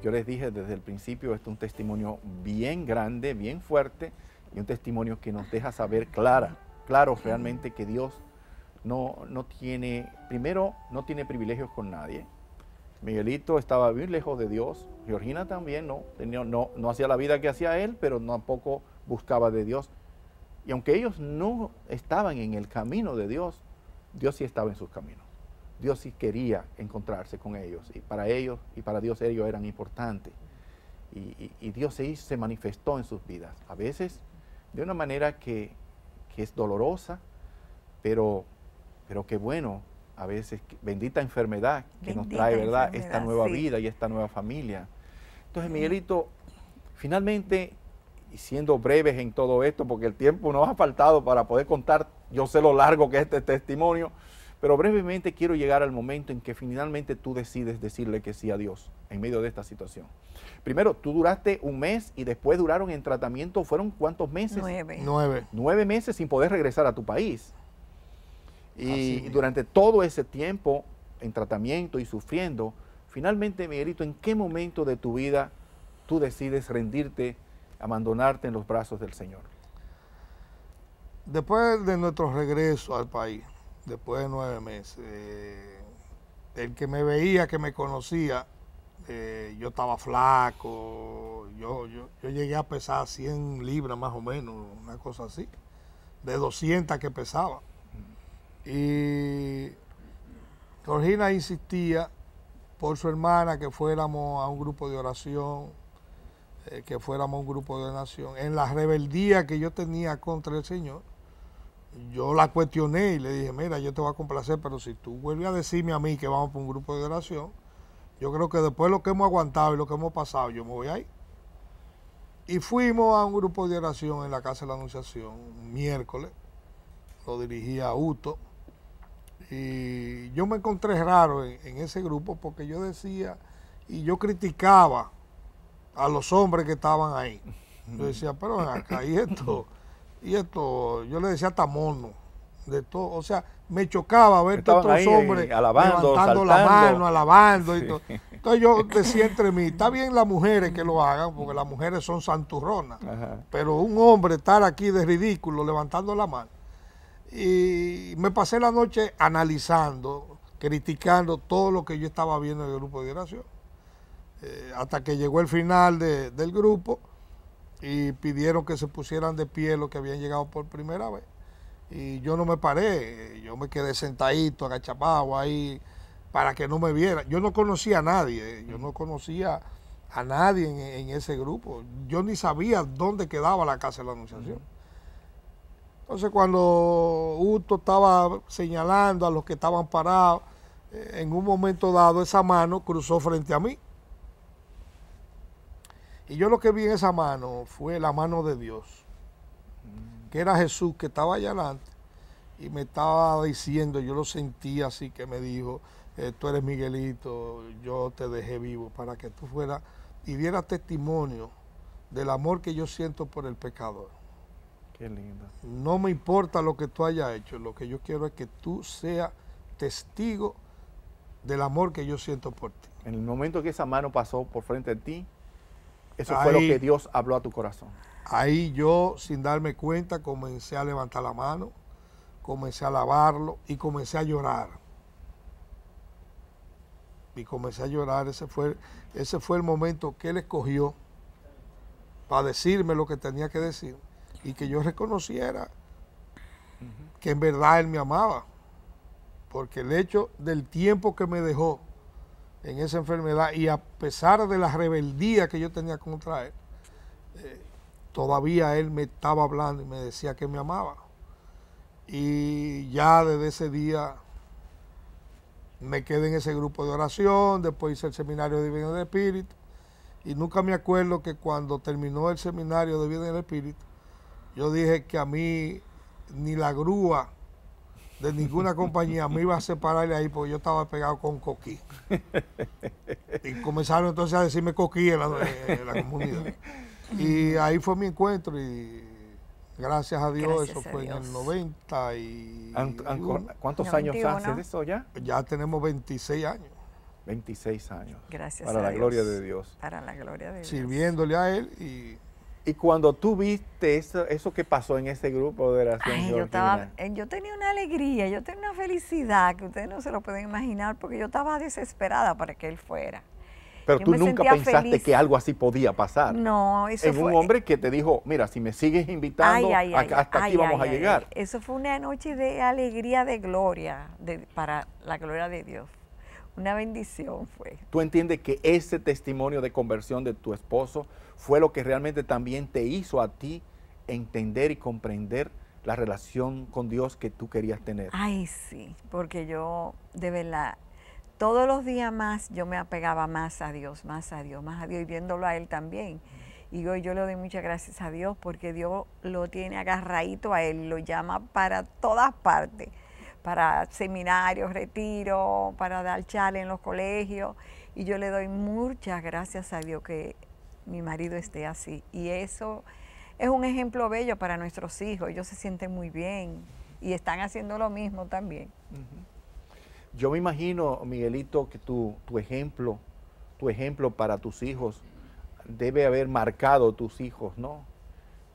yo les dije desde el principio, esto es un testimonio bien grande, bien fuerte y un testimonio que nos deja saber clara, claro realmente que Dios no, no tiene, primero, no tiene privilegios con nadie. Miguelito estaba bien lejos de Dios, Georgina también no, tenía, no, no hacía la vida que hacía él, pero tampoco buscaba de Dios. Y aunque ellos no estaban en el camino de Dios, Dios sí estaba en sus caminos. Dios sí quería encontrarse con ellos y para ellos y para Dios ellos eran importantes. Y, Dios se, hizo, se manifestó en sus vidas, a veces de una manera que, es dolorosa, pero, pero qué bueno, a veces bendita enfermedad que nos trae, ¿verdad? Esta nueva vida y esta nueva familia. Entonces, Miguelito, finalmente, y siendo breves en todo esto, porque el tiempo nos ha faltado para poder contar, yo sé lo largo que es este testimonio, pero brevemente quiero llegar al momento en que finalmente tú decides decirle que sí a Dios en medio de esta situación. Primero, tú duraste un mes y después duraron en tratamiento, ¿fueron cuántos meses? Nueve. Nueve, meses sin poder regresar a tu país. Y durante todo ese tiempo en tratamiento y sufriendo, finalmente, Miguelito, ¿en qué momento de tu vida tú decides rendirte, abandonarte en los brazos del Señor? Después de nuestro regreso al país, después de nueve meses. Eh, el que me veía, que me conocía, eh, yo estaba flaco, yo, yo, yo, llegué a pesar 100 libras más o menos, una cosa así, de 200 que pesaba. Y Georgina insistía por su hermana que fuéramos a un grupo de oración, eh, que fuéramos a un grupo de oración, en la rebeldía que yo tenía contra el Señor yo la cuestioné y le dije, mira, yo te voy a complacer, pero si tú vuelves a decirme a mí que vamos por un grupo de oración, yo creo que después de lo que hemos aguantado y lo que hemos pasado, yo me voy ahí. Y fuimos a un grupo de oración en la Casa de la Anunciación, un miércoles, lo dirigía Uto, y yo me encontré raro en, ese grupo porque yo decía y yo criticaba a los hombres que estaban ahí. Yo decía, pero acá y esto y esto, yo le decía tamono, de todo, o sea, me chocaba ver a otros eh, hombres levantando la mano, alabando y todo. Entonces yo decía entre mí, está bien las mujeres que lo hagan, porque las mujeres son santurronas, pero un hombre estar aquí de ridículo levantando la mano. Y me pasé la noche analizando, criticando todo lo que yo estaba viendo en el grupo de oración. Eh, hasta que llegó el final del grupo, y pidieron que se pusieran de pie los que habían llegado por primera vez. Y yo no me paré, yo me quedé sentadito, agachapado ahí, para que no me vieran. Yo no conocía a nadie, yo no conocía a nadie en, ese grupo. Yo ni sabía dónde quedaba la casa de la Anunciación. Entonces cuando Uto estaba señalando a los que estaban parados, eh, en un momento dado esa mano cruzó frente a mí y yo lo que vi en esa mano fue la mano de Dios, mm. que era Jesús que estaba allá adelante y me estaba diciendo, yo lo sentí así que me dijo, eh, tú eres Miguelito, yo te dejé vivo para que tú fueras y dieras testimonio del amor que yo siento por el pecador. Qué lindo. No me importa lo que tú hayas hecho, lo que yo quiero es que tú seas testigo del amor que yo siento por ti. En el momento que esa mano pasó por frente a ti, eso fue lo que Dios habló a tu corazón. Ahí yo, sin darme cuenta, comencé a levantar la mano, comencé a lavarlo y comencé a llorar. Y comencé a llorar. Ese fue, ese fue el momento que Él escogió para decirme lo que tenía que decir y que yo reconociera que en verdad Él me amaba. Porque el hecho del tiempo que me dejó en esa enfermedad y a pesar de la rebeldía que yo tenía contra él, eh, todavía él me estaba hablando y me decía que me amaba. Y ya desde ese día me quedé en ese grupo de oración, después hice el seminario de Divino del Espíritu y nunca me acuerdo que cuando terminó el seminario de Vida del Espíritu, yo dije que a mí ni la grúa de ninguna compañía me iba a separar ahí porque yo estaba pegado con Coquí. Y comenzaron entonces a decirme Coquí en la, comunidad. Y ahí fue mi encuentro y gracias a Dios eso fue en el 90 y... ¿Cuántos años hace eso ya? Ya tenemos 26 años. 26 años. Gracias. Para la gloria de Dios. Para la gloria de Dios. Sirviéndole a Él y y cuando tú viste eso, eso que pasó en ese grupo de oración, eh, yo, tenía una alegría, yo tenía una felicidad que ustedes no se lo pueden imaginar porque yo estaba desesperada para que él fuera. Pero tú nunca pensaste que algo así podía pasar. No, eso en fue. un hombre que te dijo, mira, si me sigues invitando, hasta aquí vamos a llegar. Eso fue una noche de alegría, de gloria, para la gloria de Dios. Una bendición fue. ¿Tú entiendes que ese testimonio de conversión de tu esposo fue lo que realmente también te hizo a ti entender y comprender la relación con Dios que tú querías tener? Ay, sí, porque yo de verdad todos los días más yo me apegaba más a Dios, más a Dios, más a Dios y viéndolo a Él también. Y yo le doy muchas gracias a Dios porque Dios lo tiene agarradito a Él, lo llama para todas partes para seminarios, retiro, para dar chale en los colegios. Y yo le doy muchas gracias a Dios que mi marido esté así. Y eso es un ejemplo bello para nuestros hijos. Ellos se sienten muy bien y están haciendo lo mismo también. Yo me imagino, Miguelito, que tu, tu ejemplo, tu ejemplo para tus hijos debe haber marcado tus hijos, ¿no?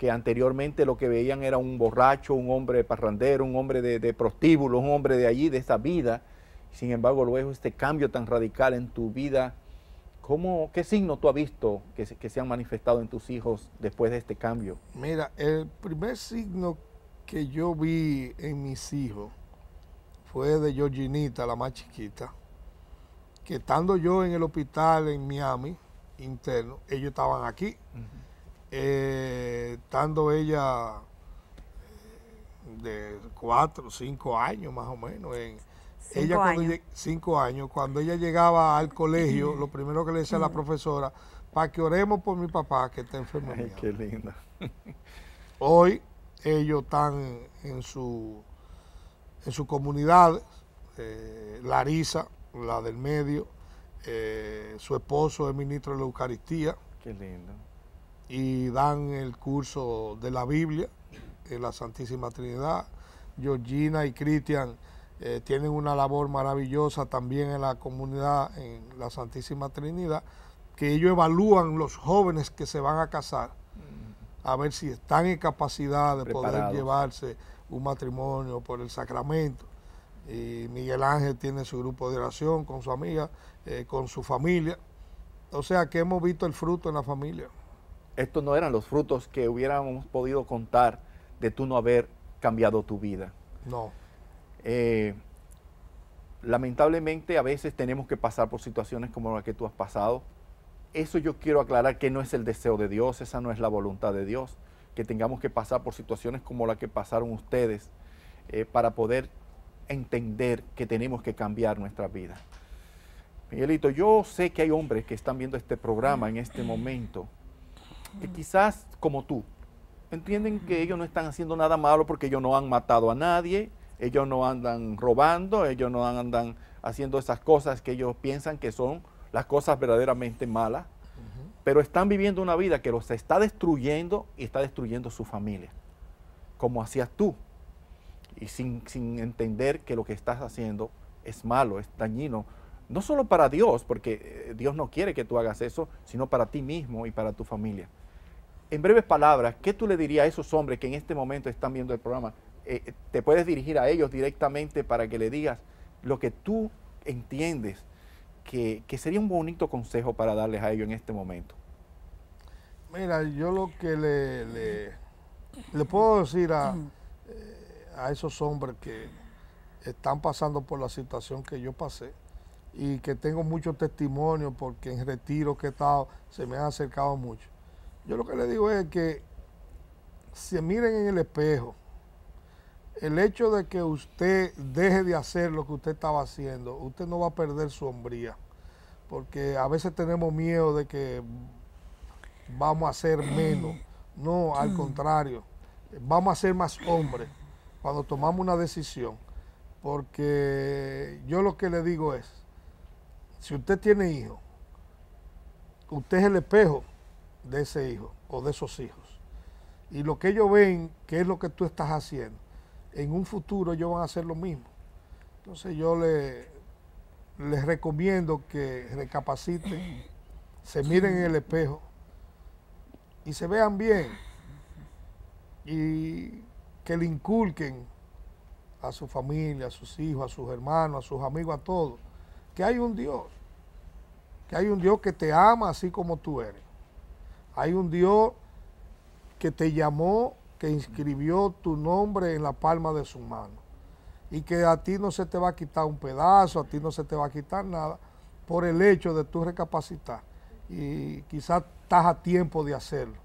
que anteriormente lo que veían era un borracho, un hombre parrandero, un hombre de, prostíbulo, un hombre de allí, de esa vida. Sin embargo, luego este cambio tan radical en tu vida, ¿cómo, ¿qué signo tú has visto que se, han manifestado en tus hijos después de este cambio? Mira, el primer signo que yo vi en mis hijos fue de Georginita, la más chiquita, que estando yo en el hospital en Miami, interno, ellos estaban aquí. Eh, estando ella eh, de cuatro, cinco años más o menos. ella cuando años. cinco años, cuando ella llegaba al colegio, lo primero que le decía a la profesora, para que oremos por mi papá que está enfermo. qué linda. Hoy ellos están en su en su comunidad, eh, Larisa, la del medio, su esposo es ministro de la Eucaristía. Qué lindo y dan el curso de la Biblia, en eh, la Santísima Trinidad. Georgina y Cristian eh, tienen una labor maravillosa también en la comunidad, en la Santísima Trinidad, que ellos evalúan los jóvenes que se van a casar, a ver si están en capacidad de poder llevarse un matrimonio por el sacramento. Y Miguel Ángel tiene su grupo de oración con su amiga, eh, con su familia. O sea que hemos visto el fruto en la familia estos no eran los frutos que hubiéramos podido contar de tú no haber cambiado tu vida. No. Eh, lamentablemente a veces tenemos que pasar por situaciones como la que tú has pasado. Eso yo quiero aclarar que no es el deseo de Dios, esa no es la voluntad de Dios, que tengamos que pasar por situaciones como la que pasaron ustedes eh, para poder entender que tenemos que cambiar nuestra vida. Miguelito, yo sé que hay hombres que están viendo este programa en este momento que quizás como tú, entienden que ellos no están haciendo nada malo porque ellos no han matado a nadie, ellos no andan robando, ellos no andan haciendo esas cosas que ellos piensan que son las cosas verdaderamente malas, pero están viviendo una vida que los está destruyendo y está destruyendo su familia, como hacías tú, y sin, sin entender que lo que estás haciendo es malo, es dañino, no solo para Dios, porque eh, Dios no quiere que tú hagas eso, sino para ti mismo y para tu familia. En breves palabras, ¿qué tú le dirías a esos hombres que en este momento están viendo el programa? Eh, ¿Te puedes dirigir a ellos directamente para que le digas lo que tú entiendes que, sería un bonito consejo para darles a ellos en este momento? Mira, yo lo que le, le, puedo decir eh, a, esos hombres que están pasando por la situación que yo pasé y que tengo mucho testimonio porque en retiro que he estado se me han acercado mucho. Yo lo que le digo es que si miren en el espejo. El hecho de que usted deje de hacer lo que usted estaba haciendo, usted no va a perder su hombría. Porque a veces tenemos miedo de que vamos a ser menos. No, al mm. contrario, vamos a ser más hombres cuando tomamos una decisión. Porque yo lo que le digo es, si usted tiene hijos, usted es el espejo de ese hijo o de esos hijos. Y lo que ellos ven, que es lo que tú estás haciendo, en un futuro ellos van a hacer lo mismo. Entonces yo le, les recomiendo que recapaciten, se miren en el espejo y se vean bien y que le inculquen a su familia, a sus hijos, a sus hermanos, a sus amigos, a todos, que hay un Dios, que hay un Dios que te ama así como tú eres hay un Dios que te llamó, que inscribió tu nombre en la palma de su mano. Y que a ti no se te va a quitar un pedazo, a ti no se te va a quitar nada por el hecho de tu recapacitar. Y quizás estás a tiempo de hacerlo.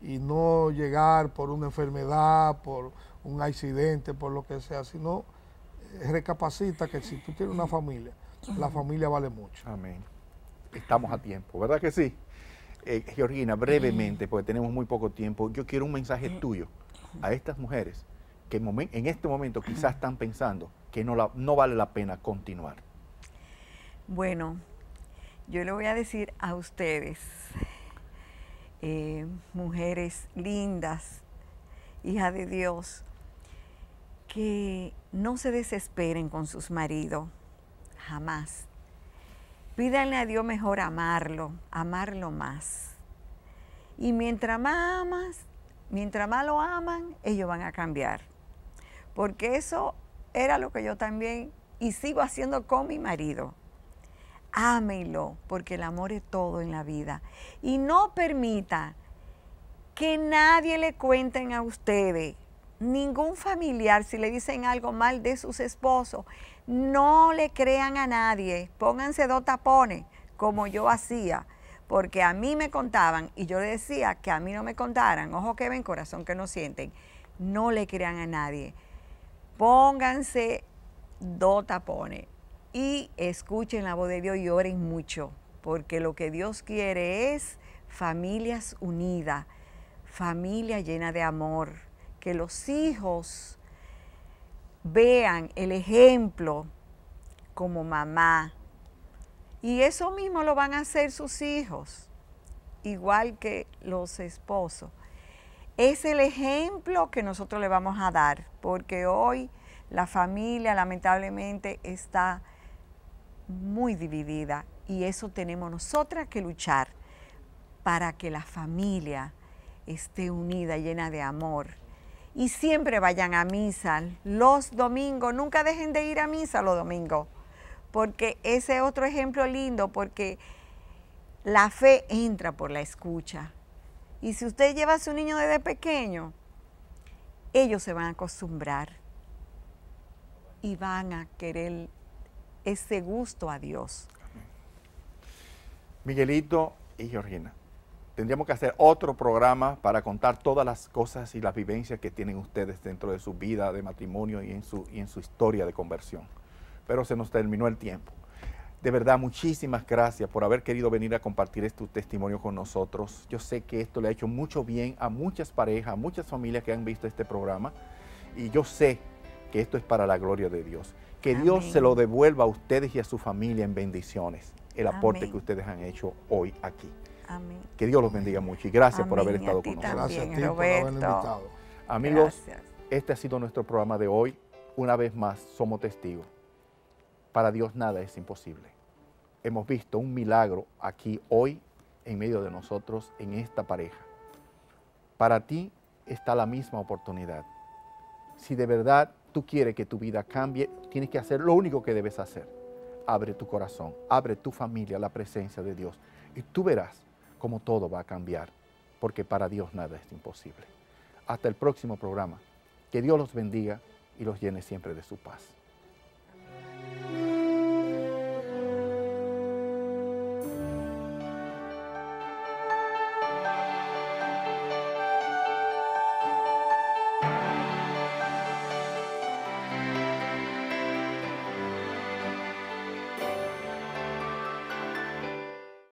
Y no llegar por una enfermedad, por un accidente, por lo que sea, sino eh, recapacita que si tú tienes una familia, la familia vale mucho. Amén. Estamos a tiempo, ¿verdad que sí? Eh, Georgina, brevemente, porque tenemos muy poco tiempo, yo quiero un mensaje eh. tuyo a estas mujeres que en este momento quizás están pensando que no, vale la pena continuar. Bueno, yo le voy a decir a ustedes, eh, mujeres lindas, hija de Dios, que no se desesperen con sus maridos, jamás. Pídanle a Dios mejor amarlo, amarlo más. Y mientras más amas, mientras más lo aman, ellos van a cambiar. Porque eso era lo que yo también y sigo haciendo con mi marido. Ámelo, porque el amor es todo en la vida. Y no permita que nadie le cuenten a ustedes ningún familiar, si le dicen algo mal de sus esposos, no le crean a nadie, pónganse dos tapones, como yo hacía, porque a mí me contaban y yo le decía que a mí no me contaran, ojo que ven, corazón que no sienten, no le crean a nadie, pónganse dos tapones y escuchen la voz de Dios y oren mucho, porque lo que Dios quiere es familias unidas, familia llena de amor que los hijos vean el ejemplo como mamá. Y eso mismo lo van a hacer sus hijos, igual que los esposos. Es el ejemplo que nosotros le vamos a dar, porque hoy la familia lamentablemente está muy dividida y eso tenemos nosotras que luchar para que la familia esté unida, llena de amor y siempre vayan a misa los domingos, nunca dejen de ir a misa los domingos, porque ese es otro ejemplo lindo, porque la fe entra por la escucha. Y si usted lleva a su niño desde pequeño, ellos se van a acostumbrar y van a querer ese gusto a Dios. Miguelito y Georgina tendríamos que hacer otro programa para contar todas las cosas y las vivencias que tienen ustedes dentro de su vida de matrimonio y en su, y en su historia de conversión. Pero se nos terminó el tiempo. De verdad, muchísimas gracias por haber querido venir a compartir este testimonio con nosotros. Yo sé que esto le ha hecho mucho bien a muchas parejas, a muchas familias que han visto este programa. Y yo sé que esto es para la gloria de Dios. Que Dios se lo devuelva a ustedes y a su familia en bendiciones, el aporte que ustedes han hecho hoy aquí. Que Dios los bendiga mucho y gracias por haber estado con nosotros. Gracias a ti por invitado. Amigos, este ha sido nuestro programa de hoy. Una vez más, somos testigos. Para Dios nada es imposible. Hemos visto un milagro aquí hoy en medio de nosotros, en esta pareja. Para ti está la misma oportunidad. Si de verdad tú quieres que tu vida cambie, tienes que hacer lo único que debes hacer. Abre tu corazón, abre tu familia a la presencia de Dios y tú verás cómo todo va a cambiar, porque para Dios nada es imposible. Hasta el próximo programa. Que Dios los bendiga y los llene siempre de su paz.